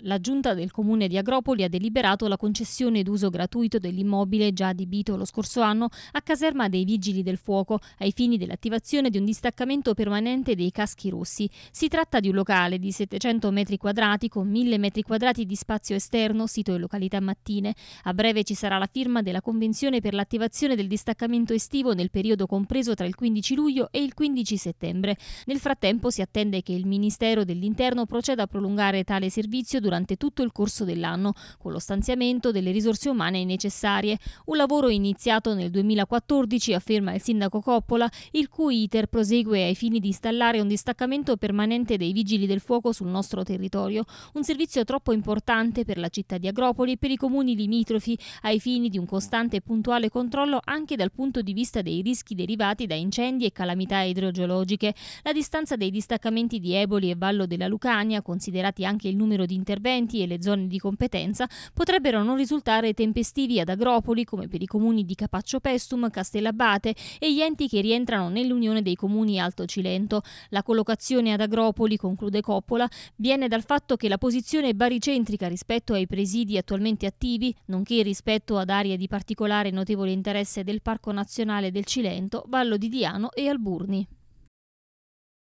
la giunta del comune di Agropoli ha deliberato la concessione d'uso gratuito dell'immobile già adibito lo scorso anno a caserma dei Vigili del Fuoco ai fini dell'attivazione di un distaccamento permanente dei caschi rossi. Si tratta di un locale di 700 metri quadrati con 1000 metri quadrati di spazio esterno sito in località Mattine. A breve ci sarà la firma della convenzione per l'attivazione del distaccamento estivo nel periodo compreso tra il 15 luglio e il 15 settembre. Nel frattempo si attende che il Ministero dell'Interno proceda a prolungare tale servizio durante tutto il corso dell'anno, con lo stanziamento delle risorse umane necessarie. Un lavoro iniziato nel 2014, afferma il sindaco Coppola, il cui iter prosegue ai fini di installare un distaccamento permanente dei vigili del fuoco sul nostro territorio, un servizio troppo importante per la città di Agropoli e per i comuni limitrofi, ai fini di un costante e puntuale controllo anche dal punto di vista dei rischi derivati da incendi e calamità idrogeologiche. La distanza dei distaccamenti di Eboli e Vallo della Lucania, considerati anche il numero di interventi interventi e le zone di competenza potrebbero non risultare tempestivi ad Agropoli come per i comuni di Capaccio Pestum, Castellabate e gli enti che rientrano nell'Unione dei Comuni Alto Cilento. La collocazione ad Agropoli, conclude Coppola, viene dal fatto che la posizione baricentrica rispetto ai presidi attualmente attivi, nonché rispetto ad aree di particolare notevole interesse del Parco Nazionale del Cilento, Vallo di Diano e Alburni.